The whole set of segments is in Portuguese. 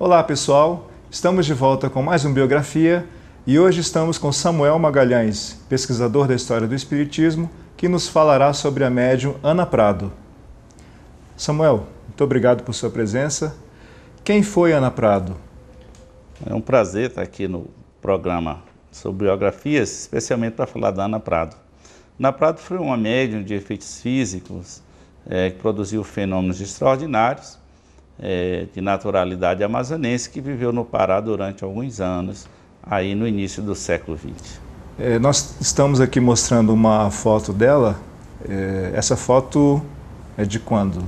Olá pessoal, estamos de volta com mais um Biografia e hoje estamos com Samuel Magalhães, pesquisador da história do Espiritismo, que nos falará sobre a médium Ana Prado. Samuel, muito obrigado por sua presença quem foi Ana Prado? É um prazer estar aqui no programa sobre biografias, especialmente para falar da Ana Prado. Ana Prado foi uma médium de efeitos físicos é, que produziu fenômenos extraordinários é, de naturalidade amazonense que viveu no Pará durante alguns anos, aí no início do século XX. É, nós estamos aqui mostrando uma foto dela. É, essa foto é de quando?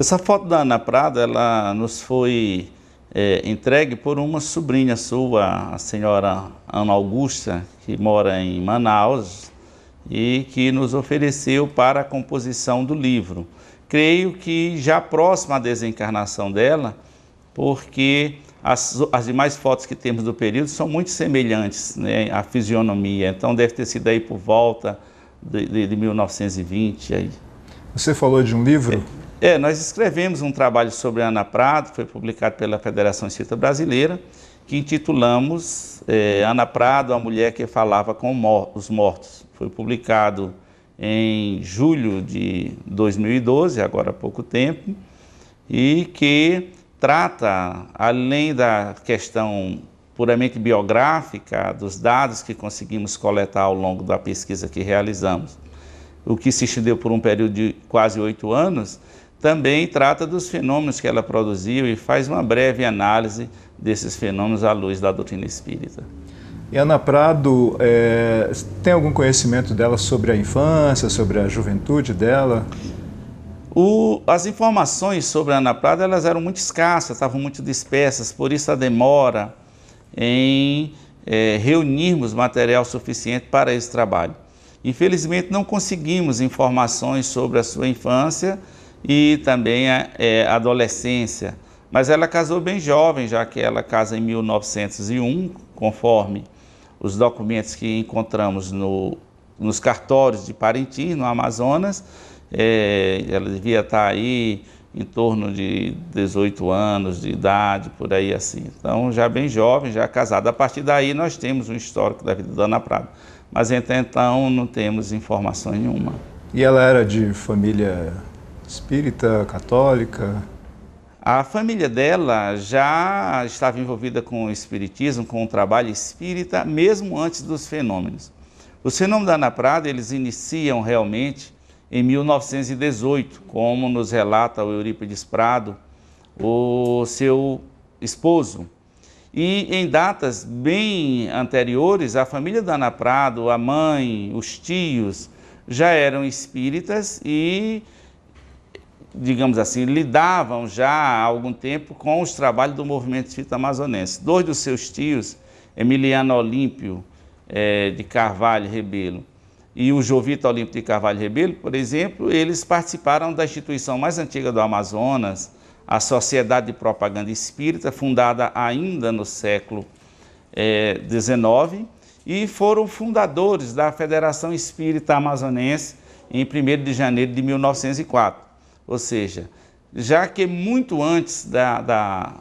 Essa foto da Ana Prada, ela nos foi é, entregue por uma sobrinha sua, a senhora Ana Augusta, que mora em Manaus e que nos ofereceu para a composição do livro. Creio que já próxima à desencarnação dela, porque as, as demais fotos que temos do período são muito semelhantes né, à fisionomia, então deve ter sido aí por volta de, de, de 1920. Aí. Você falou de um livro? É. É, nós escrevemos um trabalho sobre a Ana Prado, foi publicado pela Federação Espírita Brasileira, que intitulamos é, Ana Prado, a mulher que falava com os mortos. Foi publicado em julho de 2012, agora há pouco tempo, e que trata, além da questão puramente biográfica, dos dados que conseguimos coletar ao longo da pesquisa que realizamos, o que se estendeu por um período de quase oito anos, também trata dos fenômenos que ela produziu e faz uma breve análise desses fenômenos à luz da doutrina espírita. E Ana Prado, é, tem algum conhecimento dela sobre a infância, sobre a juventude dela? O, as informações sobre a Ana Prado elas eram muito escassas, estavam muito dispersas, por isso a demora em é, reunirmos material suficiente para esse trabalho. Infelizmente, não conseguimos informações sobre a sua infância e também a é, adolescência. Mas ela casou bem jovem, já que ela casa em 1901, conforme os documentos que encontramos no, nos cartórios de Parintins, no Amazonas. É, ela devia estar aí em torno de 18 anos de idade, por aí assim. Então, já bem jovem, já casada. A partir daí, nós temos um histórico da vida da Ana Prado. Mas até então, não temos informação nenhuma. E ela era de família espírita, católica? A família dela já estava envolvida com o espiritismo, com o trabalho espírita, mesmo antes dos fenômenos. Os fenômenos da Ana Prada, eles iniciam realmente em 1918, como nos relata o Eurípides Prado, o seu esposo. E em datas bem anteriores, a família da Ana Prado, a mãe, os tios, já eram espíritas e digamos assim, lidavam já há algum tempo com os trabalhos do movimento espírita amazonense. Dois dos seus tios, Emiliano Olímpio é, de Carvalho Rebelo e o Jovito Olímpio de Carvalho Rebelo, por exemplo, eles participaram da instituição mais antiga do Amazonas, a Sociedade de Propaganda Espírita, fundada ainda no século XIX, eh, é, e foram fundadores da Federação Espírita Amazonense em 1 de janeiro de 1904. Ou seja, já que muito antes da, da,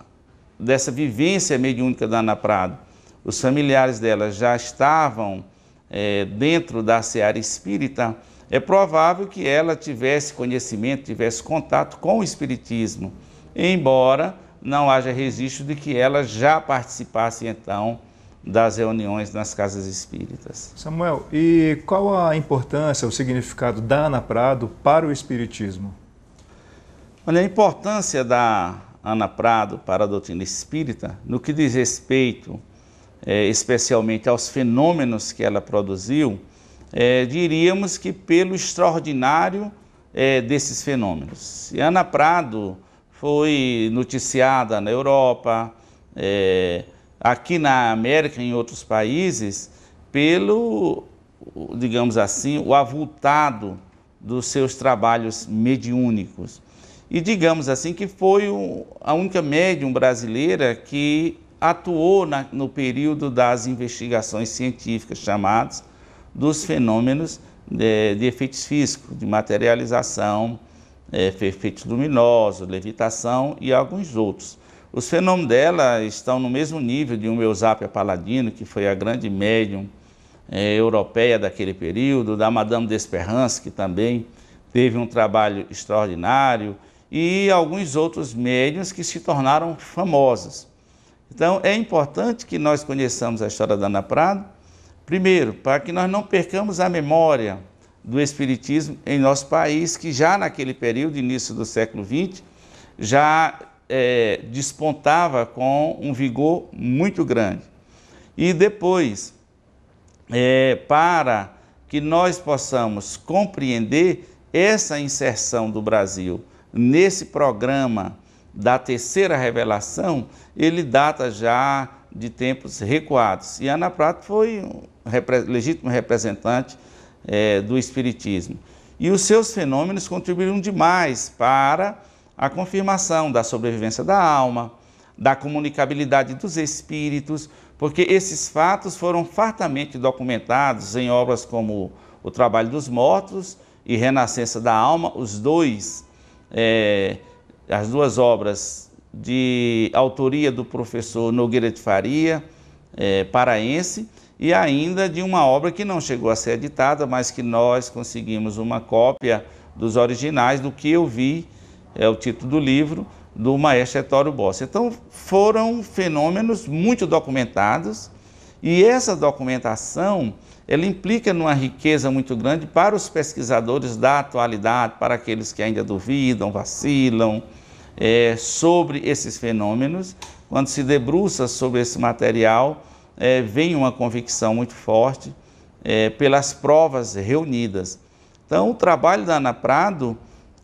dessa vivência mediúnica da Ana Prado, os familiares dela já estavam é, dentro da seara espírita, é provável que ela tivesse conhecimento, tivesse contato com o espiritismo, embora não haja registro de que ela já participasse então das reuniões nas casas espíritas. Samuel, e qual a importância, o significado da Ana Prado para o espiritismo? Olha a importância da Ana Prado para a doutrina espírita no que diz respeito é, especialmente aos fenômenos que ela produziu, é, diríamos que pelo extraordinário é, desses fenômenos. E Ana Prado foi noticiada na Europa, é, aqui na América e em outros países, pelo, digamos assim, o avultado dos seus trabalhos mediúnicos e digamos assim que foi a única médium brasileira que atuou na, no período das investigações científicas chamadas dos fenômenos de, de efeitos físicos, de materialização, é, efeitos luminosos, levitação e alguns outros. Os fenômenos dela estão no mesmo nível de um Eusápia Paladino, que foi a grande médium é, europeia daquele período, da Madame d'Esperance, que também teve um trabalho extraordinário, e alguns outros médiuns que se tornaram famosas. Então, é importante que nós conheçamos a história da Ana Prado, primeiro, para que nós não percamos a memória do Espiritismo em nosso país, que já naquele período, início do século XX, já é, despontava com um vigor muito grande. E depois, é, para que nós possamos compreender essa inserção do Brasil nesse programa da terceira revelação, ele data já de tempos recuados. E Ana Prata foi um repre legítimo representante é, do Espiritismo. E os seus fenômenos contribuíram demais para a confirmação da sobrevivência da alma, da comunicabilidade dos espíritos, porque esses fatos foram fartamente documentados em obras como O Trabalho dos Mortos e Renascença da Alma, os dois é, as duas obras de autoria do professor Nogueira de Faria, é, paraense, e ainda de uma obra que não chegou a ser editada, mas que nós conseguimos uma cópia dos originais do que eu vi, é o título do livro, do maestro Etório Bossa. Então, foram fenômenos muito documentados, e essa documentação ela implica numa riqueza muito grande para os pesquisadores da atualidade, para aqueles que ainda duvidam, vacilam é, sobre esses fenômenos. Quando se debruça sobre esse material, é, vem uma convicção muito forte é, pelas provas reunidas. Então, o trabalho da Ana Prado,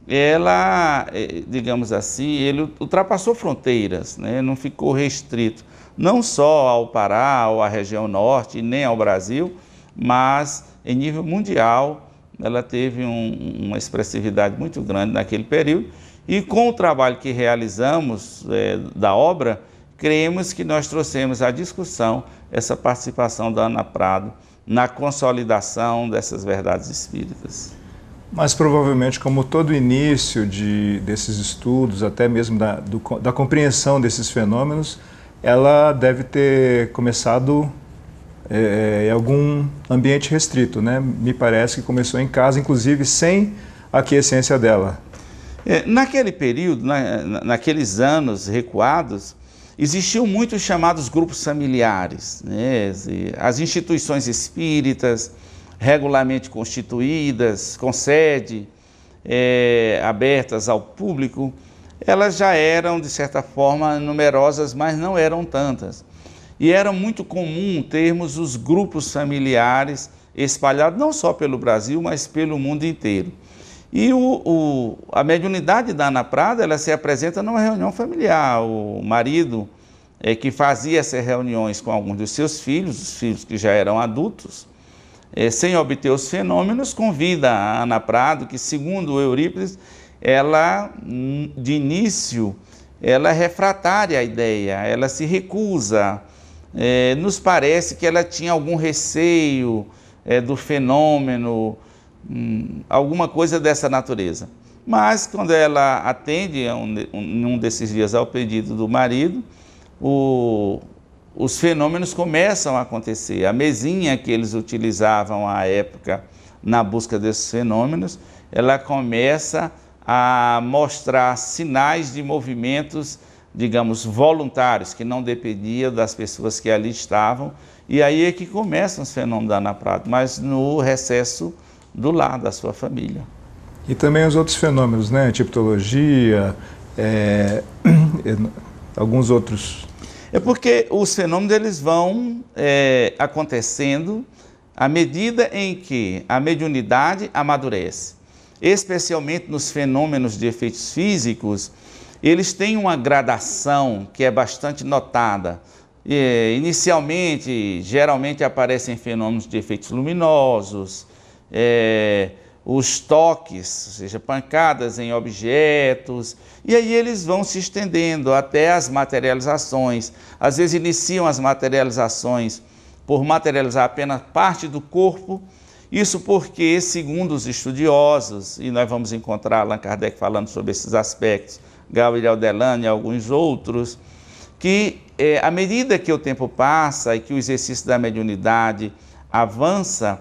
ela, é, digamos assim, ele ultrapassou fronteiras, né? não ficou restrito não só ao Pará, ou à região norte, nem ao Brasil, mas em nível mundial ela teve um, uma expressividade muito grande naquele período e com o trabalho que realizamos é, da obra, cremos que nós trouxemos à discussão essa participação da Ana Prado na consolidação dessas verdades espíritas. Mas provavelmente, como todo início de, desses estudos, até mesmo da, do, da compreensão desses fenômenos, ela deve ter começado é, é, em algum ambiente restrito, né? Me parece que começou em casa, inclusive sem a quiescência dela. É, naquele período, na, naqueles anos recuados, existiam muitos chamados grupos familiares, né? as instituições espíritas, regularmente constituídas, com sede, é, abertas ao público, elas já eram, de certa forma, numerosas, mas não eram tantas. E era muito comum termos os grupos familiares espalhados não só pelo Brasil, mas pelo mundo inteiro. E o, o, a mediunidade da Ana Prada, ela se apresenta numa reunião familiar. O marido é, que fazia essas reuniões com alguns dos seus filhos, os filhos que já eram adultos, é, sem obter os fenômenos, convida a Ana Prado, que segundo Eurípides, ela, hum, de início, ela é refratária à ideia, ela se recusa é, nos parece que ela tinha algum receio é, do fenômeno, hum, alguma coisa dessa natureza. Mas quando ela atende, em um desses dias, ao pedido do marido, o, os fenômenos começam a acontecer. A mesinha que eles utilizavam à época na busca desses fenômenos, ela começa a mostrar sinais de movimentos digamos, voluntários, que não dependia das pessoas que ali estavam. E aí é que começam os fenômenos da Ana Prado, mas no recesso do lar, da sua família. E também os outros fenômenos, né? Tipologia, é... alguns outros. É porque os fenômenos eles vão é, acontecendo à medida em que a mediunidade amadurece, especialmente nos fenômenos de efeitos físicos eles têm uma gradação que é bastante notada. E, inicialmente, geralmente aparecem fenômenos de efeitos luminosos, é, os toques, ou seja, pancadas em objetos, e aí eles vão se estendendo até as materializações. Às vezes iniciam as materializações por materializar apenas parte do corpo, isso porque, segundo os estudiosos, e nós vamos encontrar Allan Kardec falando sobre esses aspectos, Gabriel Delane e alguns outros, que é, à medida que o tempo passa e que o exercício da mediunidade avança,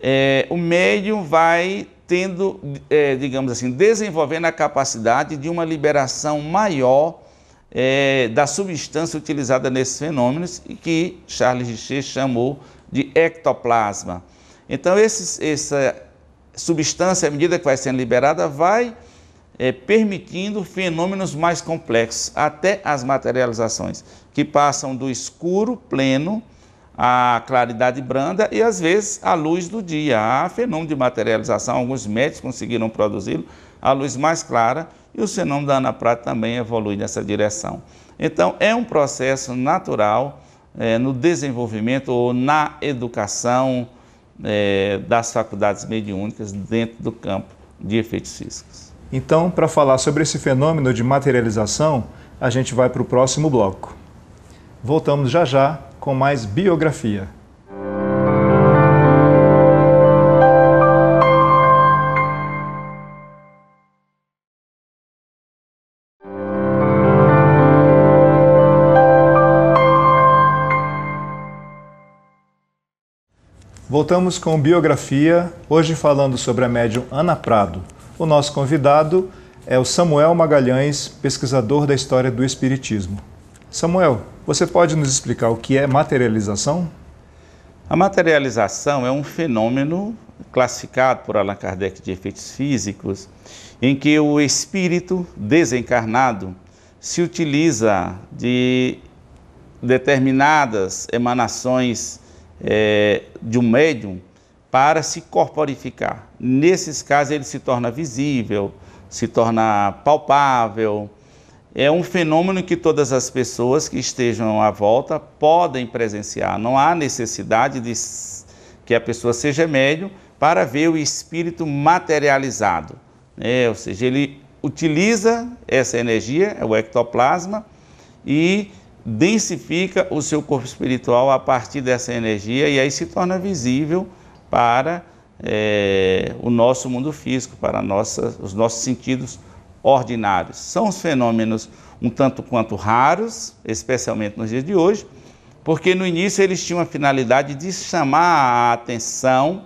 é, o médium vai tendo, é, digamos assim, desenvolvendo a capacidade de uma liberação maior é, da substância utilizada nesses fenômenos e que Charles Richer chamou de ectoplasma. Então, esses, essa substância, à medida que vai sendo liberada, vai é, permitindo fenômenos mais complexos, até as materializações, que passam do escuro pleno à claridade branda e às vezes à luz do dia. Há fenômeno de materialização, alguns médicos conseguiram produzi-lo, à luz mais clara, e o fenômeno da Anaprat também evolui nessa direção. Então, é um processo natural é, no desenvolvimento ou na educação é, das faculdades mediúnicas dentro do campo de efeitos físicos. Então, para falar sobre esse fenômeno de materialização, a gente vai para o próximo bloco. Voltamos já já com mais biografia. Voltamos com biografia, hoje falando sobre a médium Ana Prado. O nosso convidado é o Samuel Magalhães, pesquisador da história do Espiritismo. Samuel, você pode nos explicar o que é materialização? A materialização é um fenômeno classificado por Allan Kardec de efeitos físicos, em que o espírito desencarnado se utiliza de determinadas emanações é, de um médium para se corporificar. Nesses casos, ele se torna visível, se torna palpável. É um fenômeno que todas as pessoas que estejam à volta podem presenciar. Não há necessidade de que a pessoa seja médium para ver o espírito materializado. É, ou seja, ele utiliza essa energia, é o ectoplasma, e densifica o seu corpo espiritual a partir dessa energia e aí se torna visível para é, o nosso mundo físico, para nossa, os nossos sentidos ordinários. São os fenômenos um tanto quanto raros, especialmente nos dias de hoje, porque no início eles tinham a finalidade de chamar a atenção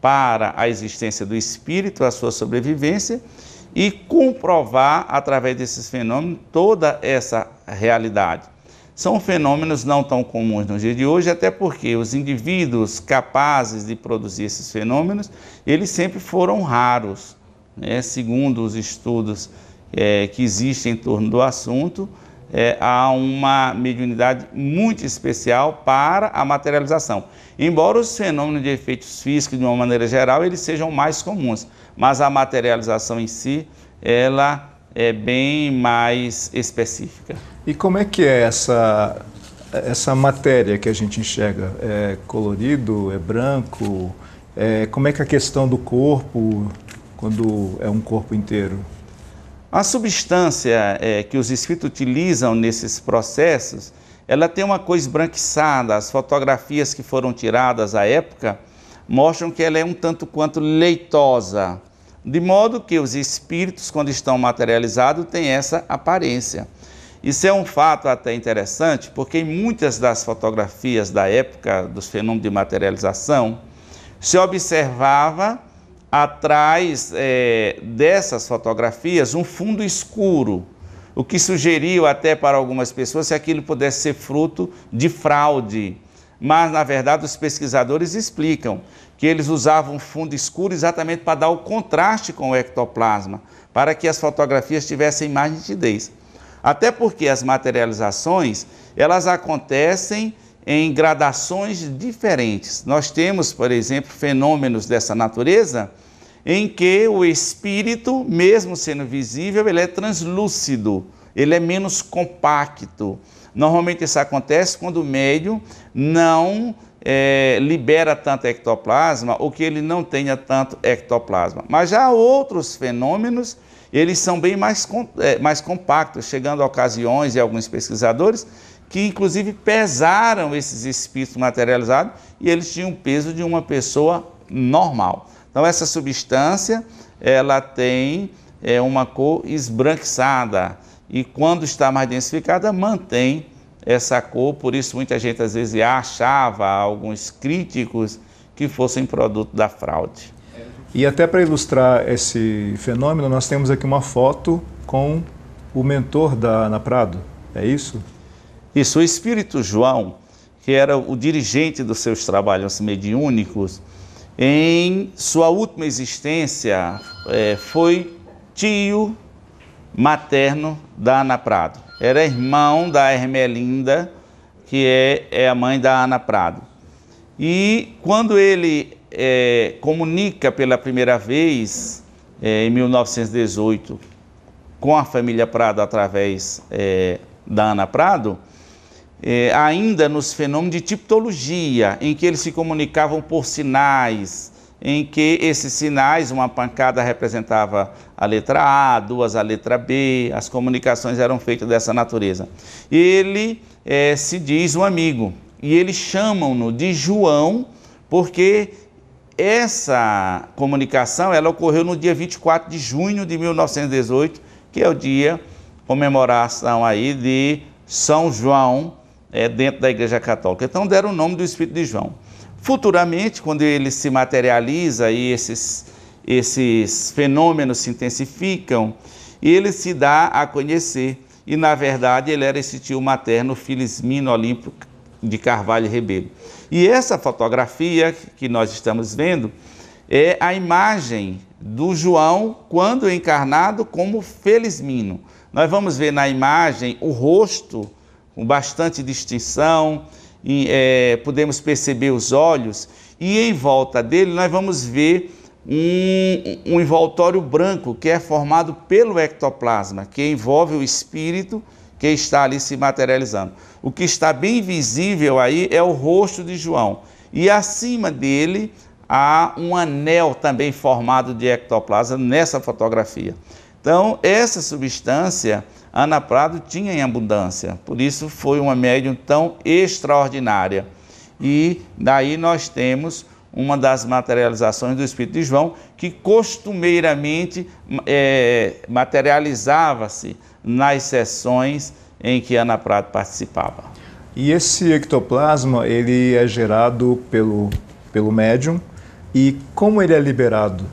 para a existência do espírito, a sua sobrevivência e comprovar através desses fenômenos toda essa realidade são fenômenos não tão comuns no dia de hoje, até porque os indivíduos capazes de produzir esses fenômenos, eles sempre foram raros, né? segundo os estudos é, que existem em torno do assunto, é, há uma mediunidade muito especial para a materialização. Embora os fenômenos de efeitos físicos, de uma maneira geral, eles sejam mais comuns, mas a materialização em si, ela é bem mais específica. E como é que é essa, essa matéria que a gente enxerga? É colorido? É branco? É, como é que é a questão do corpo, quando é um corpo inteiro? A substância é, que os espíritos utilizam nesses processos, ela tem uma cor esbranquiçada. As fotografias que foram tiradas à época mostram que ela é um tanto quanto leitosa. De modo que os espíritos, quando estão materializados, têm essa aparência. Isso é um fato até interessante, porque em muitas das fotografias da época dos fenômenos de materialização, se observava atrás é, dessas fotografias um fundo escuro, o que sugeriu até para algumas pessoas se aquilo pudesse ser fruto de fraude. Mas, na verdade, os pesquisadores explicam que eles usavam fundo escuro exatamente para dar o contraste com o ectoplasma, para que as fotografias tivessem mais nitidez. Até porque as materializações, elas acontecem em gradações diferentes. Nós temos, por exemplo, fenômenos dessa natureza em que o espírito, mesmo sendo visível, ele é translúcido, ele é menos compacto. Normalmente isso acontece quando o médium não é, libera tanto ectoplasma ou que ele não tenha tanto ectoplasma. Mas já outros fenômenos, eles são bem mais, é, mais compactos, chegando a ocasiões e alguns pesquisadores que inclusive pesaram esses espíritos materializados e eles tinham o peso de uma pessoa normal. Então essa substância, ela tem é, uma cor esbranquiçada e quando está mais densificada, mantém essa é, cor, por isso muita gente às vezes achava, alguns críticos, que fossem produto da fraude. E até para ilustrar esse fenômeno, nós temos aqui uma foto com o mentor da Ana Prado, é isso? Isso, o Espírito João, que era o dirigente dos seus trabalhos mediúnicos, em sua última existência é, foi tio materno da Ana Prado era irmão da Hermelinda, que é, é a mãe da Ana Prado. E quando ele é, comunica pela primeira vez, é, em 1918, com a família Prado através é, da Ana Prado, é, ainda nos fenômenos de tipologia, em que eles se comunicavam por sinais, em que esses sinais, uma pancada representava a letra A, duas a letra B, as comunicações eram feitas dessa natureza. Ele é, se diz um amigo e eles chamam-no de João porque essa comunicação ela ocorreu no dia 24 de junho de 1918, que é o dia comemoração aí de São João é, dentro da Igreja Católica. Então deram o nome do Espírito de João. Futuramente, quando ele se materializa e esses, esses fenômenos se intensificam, ele se dá a conhecer. E, na verdade, ele era esse tio materno Filismino Olímpio de Carvalho Rebelo. E essa fotografia que nós estamos vendo é a imagem do João quando encarnado como Felismino. Nós vamos ver na imagem o rosto com bastante distinção, é, podemos perceber os olhos, e em volta dele nós vamos ver um, um envoltório branco que é formado pelo ectoplasma, que envolve o espírito que está ali se materializando. O que está bem visível aí é o rosto de João, e acima dele há um anel também formado de ectoplasma nessa fotografia. Então, essa substância Ana Prado tinha em abundância, por isso foi uma médium tão extraordinária. E daí nós temos uma das materializações do Espírito de João, que costumeiramente é, materializava-se nas sessões em que Ana Prado participava. E esse ectoplasma, ele é gerado pelo, pelo médium, e como ele é liberado?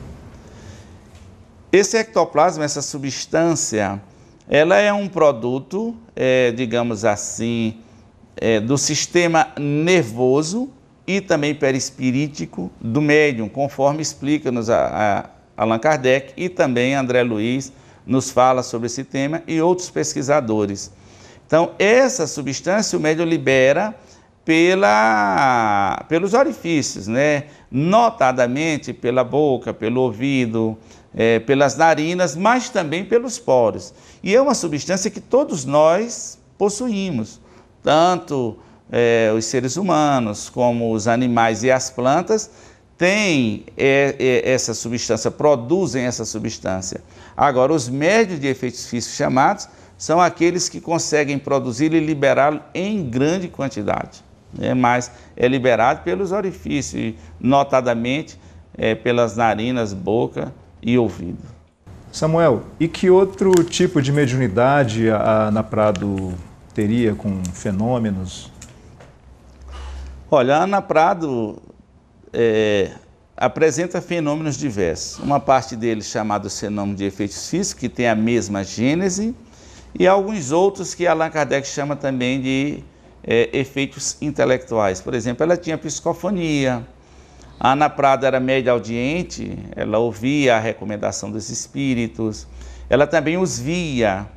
Esse ectoplasma, essa substância, ela é um produto, é, digamos assim, é, do sistema nervoso e também perispirítico do médium, conforme explica-nos a, a Allan Kardec e também André Luiz nos fala sobre esse tema e outros pesquisadores. Então, essa substância o médium libera pela, pelos orifícios, né? notadamente pela boca, pelo ouvido, é, pelas narinas, mas também pelos poros. E é uma substância que todos nós possuímos, tanto é, os seres humanos como os animais e as plantas têm é, é essa substância, produzem essa substância. Agora, os médios de efeitos físicos chamados são aqueles que conseguem produzi-lo e liberá-lo em grande quantidade. Né? Mas é liberado pelos orifícios, notadamente é, pelas narinas, boca, e ouvido. Samuel, e que outro tipo de mediunidade a Ana Prado teria com fenômenos? Olha, a Ana Prado é, apresenta fenômenos diversos. Uma parte deles chamado fenômeno de efeitos físicos, que tem a mesma gênese, e alguns outros que Allan Kardec chama também de é, efeitos intelectuais. Por exemplo, ela tinha psicofonia, a Ana Prado era média audiente, ela ouvia a recomendação dos espíritos, ela também os via.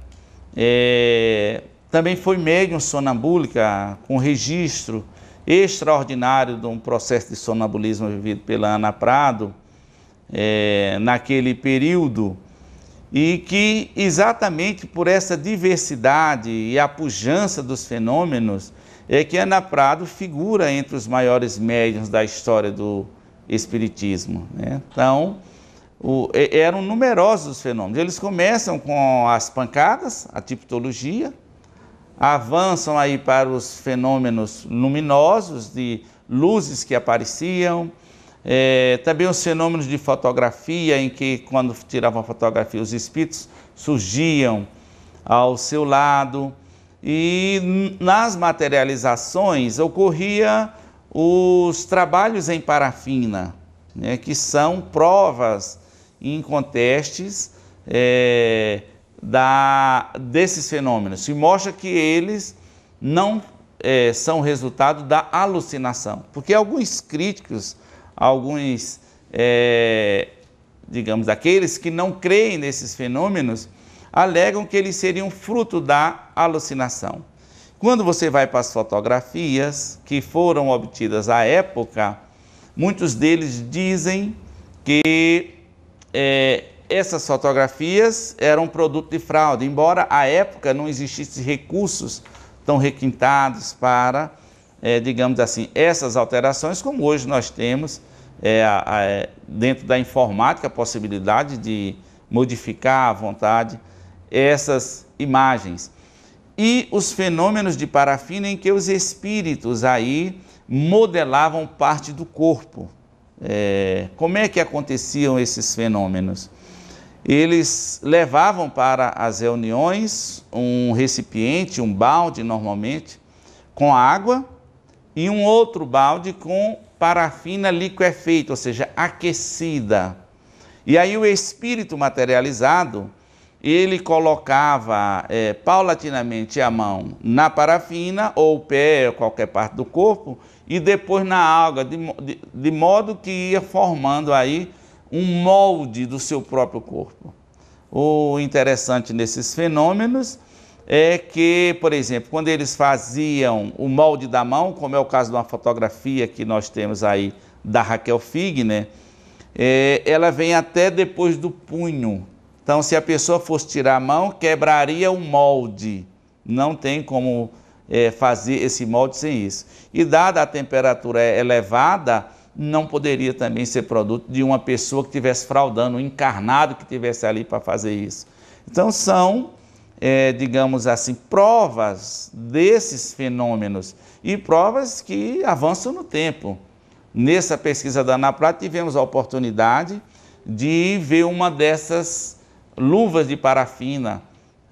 É, também foi médium sonambúlica, com registro extraordinário de um processo de sonambulismo vivido pela Ana Prado é, naquele período e que exatamente por essa diversidade e a pujança dos fenômenos é que Ana Prado figura entre os maiores médiums da história do Espiritismo. Né? Então, o, eram numerosos os fenômenos. Eles começam com as pancadas, a tipologia, avançam aí para os fenômenos luminosos, de luzes que apareciam, é, também os fenômenos de fotografia, em que quando tiravam a fotografia os espíritos surgiam ao seu lado, e nas materializações ocorria os trabalhos em parafina, né, que são provas incontestes é, eh, da, desses fenômenos. Se mostra que eles não é, são resultado da alucinação, porque alguns críticos, alguns, é, digamos, aqueles que não creem nesses fenômenos, alegam que eles seriam fruto da alucinação. Quando você vai para as fotografias que foram obtidas à época, muitos deles dizem que é, essas fotografias eram produto de fraude, embora à época não existissem recursos tão requintados para, é, digamos assim, essas alterações, como hoje nós temos é, a, a, dentro da informática a possibilidade de modificar à vontade essas imagens. E os fenômenos de parafina em que os espíritos aí modelavam parte do corpo. É, como é que aconteciam esses fenômenos? Eles levavam para as reuniões um recipiente, um balde normalmente, com água e um outro balde com parafina liquefeita, ou seja, aquecida. E aí o espírito materializado ele colocava é, paulatinamente a mão na parafina ou o pé ou qualquer parte do corpo e depois na alga, de, de, de modo que ia formando aí um molde do seu próprio corpo. O interessante nesses fenômenos é que, por exemplo, quando eles faziam o molde da mão, como é o caso de uma fotografia que nós temos aí da Raquel Figner, é, ela vem até depois do punho. Então, se a pessoa fosse tirar a mão, quebraria o molde. Não tem como é, fazer esse molde sem isso. E dada a temperatura elevada, não poderia também ser produto de uma pessoa que estivesse fraudando, um encarnado que estivesse ali para fazer isso. Então, são, é, digamos assim, provas desses fenômenos e provas que avançam no tempo. Nessa pesquisa da Ana Prata, tivemos a oportunidade de ver uma dessas luvas de parafina,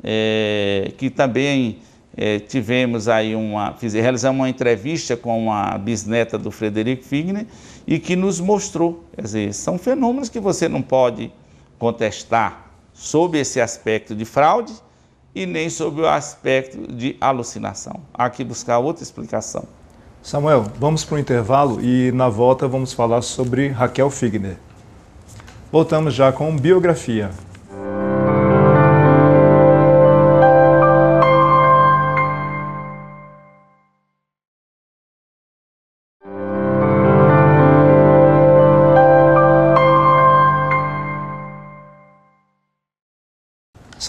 é, que também é, tivemos aí uma, fiz, realizamos uma entrevista com uma bisneta do Frederico Figner e que nos mostrou, dizer, são fenômenos que você não pode contestar sob esse aspecto de fraude e nem sob o aspecto de alucinação. Há que buscar outra explicação. Samuel, vamos para o intervalo e na volta vamos falar sobre Raquel Figner. Voltamos já com biografia.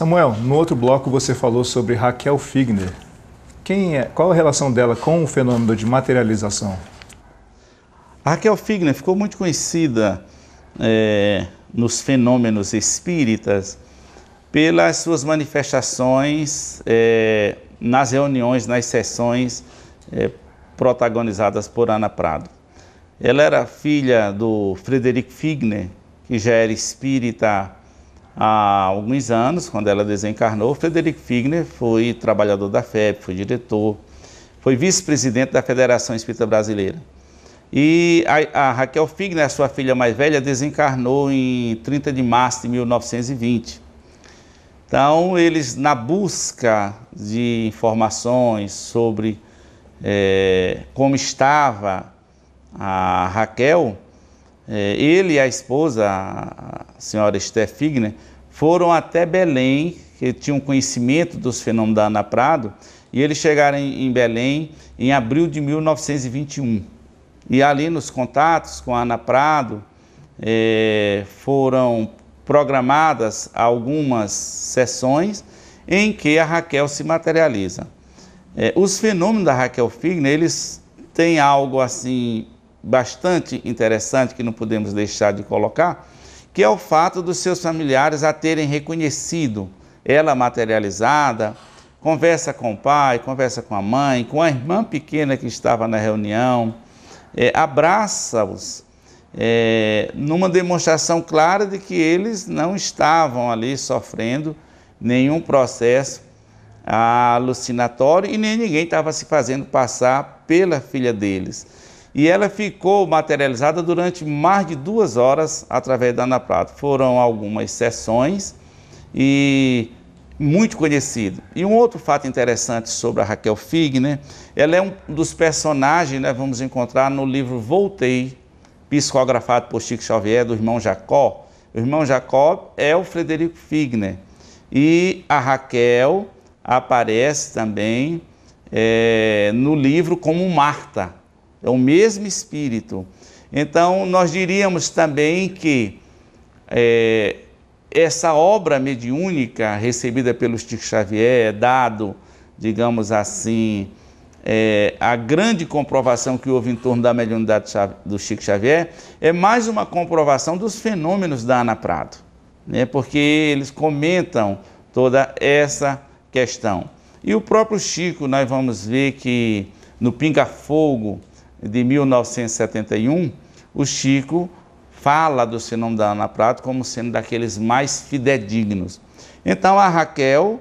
Samuel, no outro bloco você falou sobre Raquel Figner. Quem é, qual a relação dela com o fenômeno de materialização? A Raquel Figner ficou muito conhecida é, nos fenômenos espíritas pelas suas manifestações é, nas reuniões, nas sessões é, protagonizadas por Ana Prado. Ela era filha do Frederico Figner, que já era espírita há alguns anos, quando ela desencarnou, Frederico Figner foi trabalhador da FEB, foi diretor, foi vice-presidente da Federação Espírita Brasileira. E a, a, Raquel Figner, a sua filha mais velha, desencarnou em 30 de março de 1920. Então, eles, na busca de informações sobre é, como estava a Raquel, é, ele e a esposa, a senhora Esther Figner, foram até Belém, que tinham conhecimento dos fenômenos da Ana Prado, e eles chegaram em Belém em abril de 1921. E ali nos contatos com a Ana Prado, é, foram programadas algumas sessões em que a Raquel se materializa. É, os fenômenos da Raquel Figner, eles têm algo assim bastante interessante que não podemos deixar de colocar, que é o fato dos seus familiares a terem reconhecido ela materializada, conversa com o pai, conversa com a mãe, com a irmã pequena que estava na reunião, é, abraça-os é, numa demonstração clara de que eles não estavam ali sofrendo nenhum processo alucinatório e nem ninguém estava se fazendo passar pela filha deles e ela ficou materializada durante mais de duas horas através da Ana Prata. Foram algumas sessões e muito conhecido. E um outro fato interessante sobre a Raquel Figner, ela é um dos personagens, né, vamos encontrar no livro Voltei, psicografado por Chico Xavier, do irmão Jacó. O irmão Jacó é o Frederico Figner. E a Raquel aparece também é, no livro como Marta, é o mesmo Espírito. Então, nós diríamos também que é, essa obra mediúnica recebida pelo Chico Xavier é dado, digamos assim, é, a grande comprovação que houve em torno da mediunidade do Chico Xavier é mais uma comprovação dos fenômenos da Ana Prado, né? porque eles comentam toda essa questão. E o próprio Chico, nós vamos ver que no Pinga Fogo, de 1971, o Chico fala do Sinônimo da Ana Prata como sendo daqueles mais fidedignos. Então a Raquel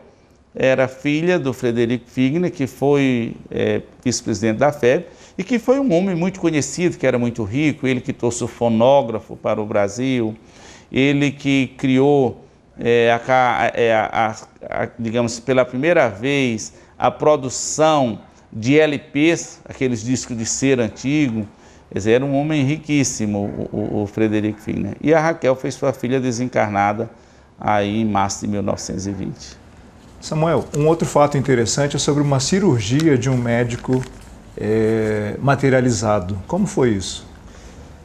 era filha do Frederico Figner, que foi é, vice-presidente da FEB, e que foi um homem muito conhecido, que era muito rico, ele que trouxe o fonógrafo para o Brasil, ele que criou, é, a, é, a, a, digamos, pela primeira vez, a produção de LPs, aqueles discos de ser antigo. Quer dizer, era um homem riquíssimo, o, o, Frederico Figner. Né? E a Raquel fez sua filha desencarnada aí em março de 1920. Samuel, um outro fato interessante é sobre uma cirurgia de um médico é, materializado. Como foi isso?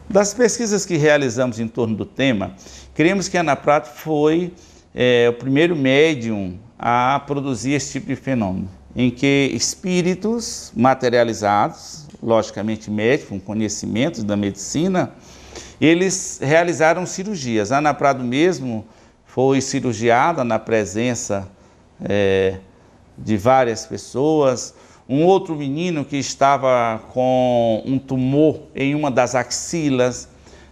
Das pesquisas que realizamos em torno do tema, cremos que Ana Prato foi é, o primeiro médium a produzir esse tipo de fenômeno em que espíritos materializados, logicamente médicos, com conhecimento da medicina, eles realizaram cirurgias. Ana Prado mesmo foi cirurgiada na presença é, de várias pessoas. Um outro menino que estava com um tumor em uma das axilas,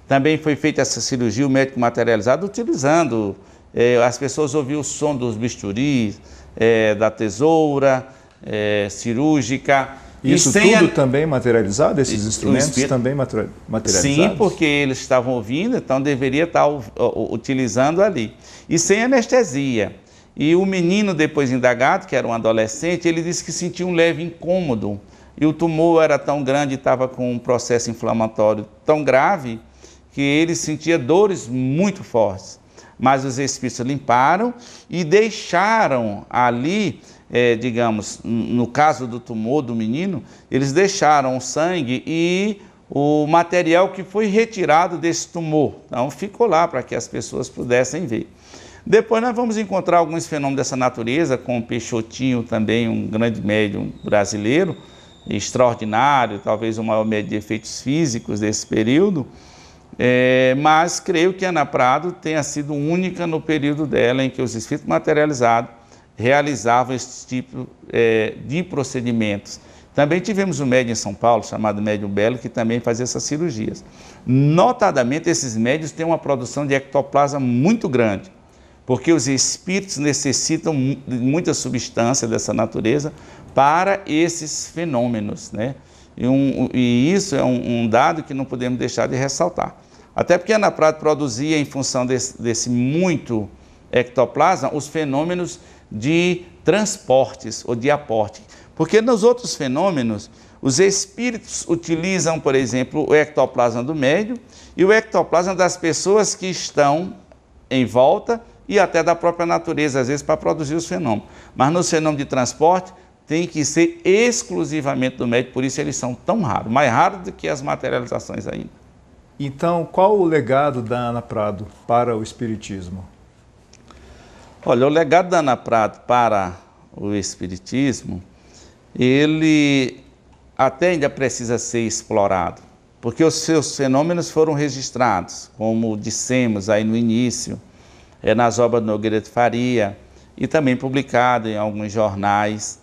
também foi feita essa cirurgia, o médico materializado, utilizando. É, as pessoas ouviam o som dos bisturis, é, da tesoura, é, cirúrgica. Isso tudo a... também materializado? Esses instrumentos espírito... também materializados? Sim, porque eles estavam ouvindo, então deveria estar utilizando ali. E sem anestesia. E o menino, depois indagado, que era um adolescente, ele disse que sentiu um leve incômodo. E o tumor era tão grande, estava com um processo inflamatório tão grave, que ele sentia dores muito fortes mas os espíritos limparam e deixaram ali, é, digamos, no caso do tumor do menino, eles deixaram o sangue e o material que foi retirado desse tumor. Então ficou lá para que as pessoas pudessem ver. Depois nós vamos encontrar alguns fenômenos dessa natureza, com o Peixotinho também, um grande médium brasileiro, extraordinário, talvez o maior médium de efeitos físicos desse período. É, mas creio que Ana Prado tenha sido única no período dela em que os espíritos materializados realizavam esse tipo é, de procedimentos. Também tivemos um médium em São Paulo, chamado médium Belo, que também fazia essas cirurgias. Notadamente, esses médios têm uma produção de ectoplasma muito grande, porque os espíritos necessitam de muita substância dessa natureza para esses fenômenos. Né? E, um, e isso é um, um dado que não podemos deixar de ressaltar. Até porque a Prado produzia, em função desse, desse muito ectoplasma, os fenômenos de transportes ou de aporte. Porque nos outros fenômenos, os espíritos utilizam, por exemplo, o ectoplasma do médio e o ectoplasma das pessoas que estão em volta e até da própria natureza, às vezes, para produzir os fenômenos. Mas no fenômeno de transporte, tem que ser exclusivamente do médio, por isso eles são tão raros, mais raros do que as materializações ainda. Então, qual o legado da Ana Prado para o Espiritismo? Olha, o legado da Ana Prado para o Espiritismo, ele até ainda precisa ser explorado, porque os seus fenômenos foram registrados, como dissemos aí no início, é, nas obras de Nogueira de Faria e também publicado em alguns jornais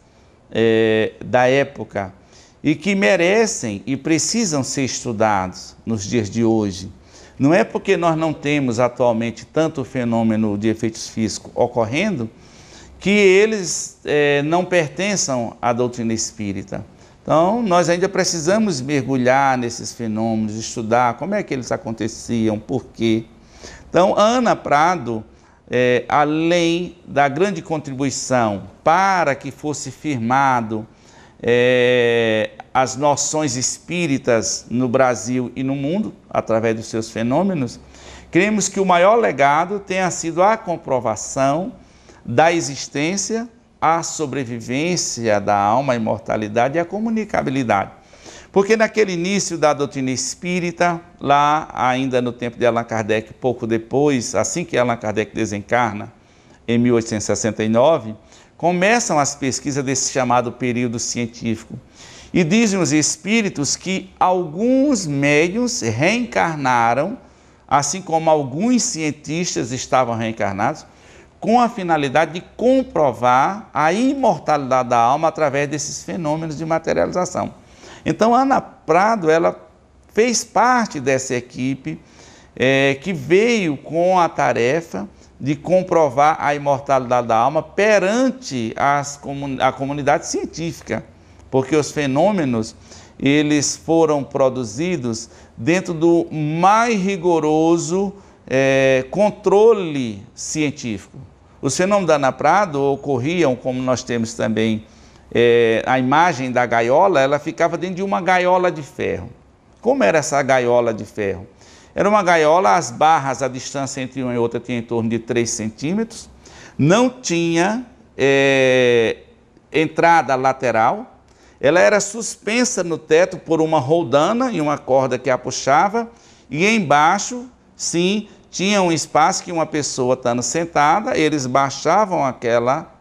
é, da época e que merecem e precisam ser estudados nos dias de hoje. Não é porque nós não temos atualmente tanto fenômeno de efeitos físicos ocorrendo que eles eh, não pertençam à doutrina espírita. Então, nós ainda precisamos mergulhar nesses fenômenos, estudar como é que eles aconteciam, por quê. Então, Ana Prado, eh, além da grande contribuição para que fosse firmado é, as noções espíritas no Brasil e no mundo, através dos seus fenômenos, cremos que o maior legado tenha sido a comprovação da existência, a sobrevivência da alma, a imortalidade e a comunicabilidade. Porque naquele início da doutrina espírita, lá ainda no tempo de Allan Kardec, pouco depois, assim que Allan Kardec desencarna, em 1869, começam as pesquisas desse chamado período científico. E dizem os espíritos que alguns médiuns reencarnaram, assim como alguns cientistas estavam reencarnados, com a finalidade de comprovar a imortalidade da alma através desses fenômenos de materialização. Então, Ana Prado, ela fez parte dessa equipe é, que veio com a tarefa de comprovar a imortalidade da alma perante as, a comunidade científica, porque os fenômenos eles foram produzidos dentro do mais rigoroso é, controle científico. Os fenômenos da Ana Prado ocorriam, como nós temos também é, a imagem da gaiola, ela ficava dentro de uma gaiola de ferro. Como era essa gaiola de ferro? Era uma gaiola, as barras, a distância entre uma e outra tinha em torno de 3 centímetros. Não tinha é, entrada lateral. Ela era suspensa no teto por uma roldana e uma corda que a puxava. E embaixo, sim, tinha um espaço que uma pessoa estando sentada, eles baixavam aquela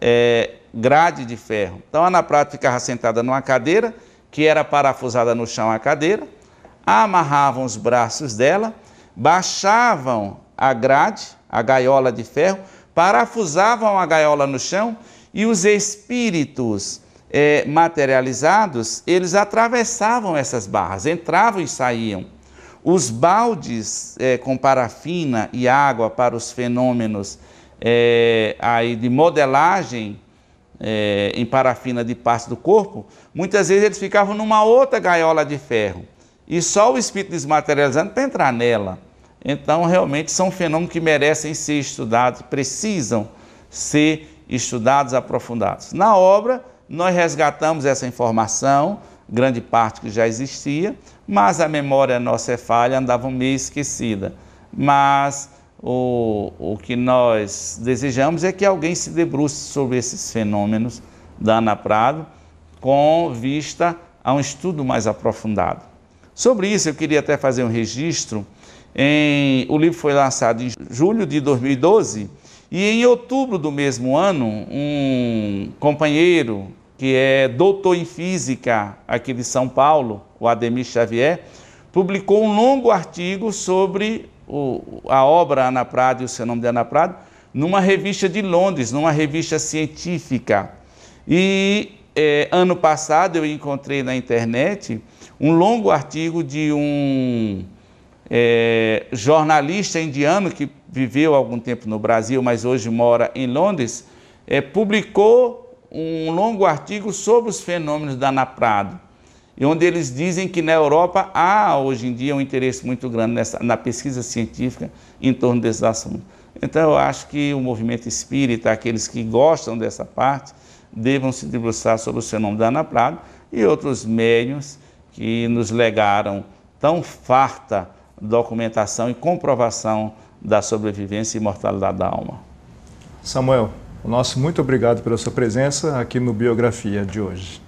é, grade de ferro. Então, a Ana Prata ficava sentada numa cadeira, que era parafusada no chão a cadeira, amarravam os braços dela, baixavam a grade, a gaiola de ferro, parafusavam a gaiola no chão e os espíritos é, materializados, eles atravessavam essas barras, entravam e saíam. Os baldes é, com parafina e água para os fenômenos é, aí de modelagem é, em parafina de parte do corpo, muitas vezes eles ficavam numa outra gaiola de ferro e só o espírito desmaterializando para entrar nela. Então, realmente, são fenômenos que merecem ser estudados, precisam ser estudados, aprofundados. Na obra, nós resgatamos essa informação, grande parte que já existia, mas a memória nossa é falha, andava meio esquecida. Mas o, o que nós desejamos é que alguém se debruce sobre esses fenômenos da Ana Prado com vista a um estudo mais aprofundado. Sobre isso, eu queria até fazer um registro. Em, o livro foi lançado em julho de 2012 e em outubro do mesmo ano, um companheiro que é doutor em física aqui de São Paulo, o Ademir Xavier, publicou um longo artigo sobre o, a obra Ana Prado e o seu nome de Ana Prado numa revista de Londres, numa revista científica. E é, ano passado eu encontrei na internet um longo artigo de um é, jornalista indiano que viveu algum tempo no Brasil, mas hoje mora em Londres, é, publicou um longo artigo sobre os fenômenos da Naprado, e onde eles dizem que na Europa há hoje em dia um interesse muito grande nessa, na pesquisa científica em torno desses assuntos. Então eu acho que o movimento espírita, aqueles que gostam dessa parte, devam se debruçar sobre o seu da Ana Prado e outros médiums que nos legaram tão farta documentação e comprovação da sobrevivência e imortalidade da alma. Samuel, o nosso muito obrigado pela sua presença aqui no Biografia de hoje.